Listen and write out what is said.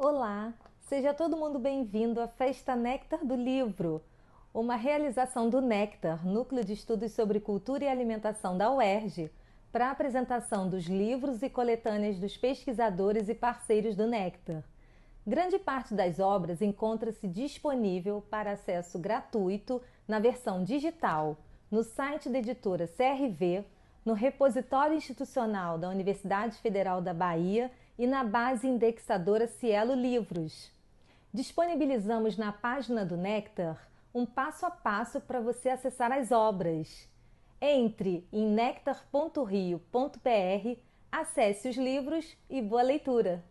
Olá, seja todo mundo bem-vindo à Festa Néctar do Livro, uma realização do Néctar, Núcleo de Estudos sobre Cultura e Alimentação da UERJ, para a apresentação dos livros e coletâneas dos pesquisadores e parceiros do Néctar. Grande parte das obras encontra-se disponível para acesso gratuito na versão digital no site da editora CRV no repositório institucional da Universidade Federal da Bahia e na base indexadora Cielo Livros. Disponibilizamos na página do Nectar um passo a passo para você acessar as obras. Entre em nectar.rio.br, acesse os livros e boa leitura!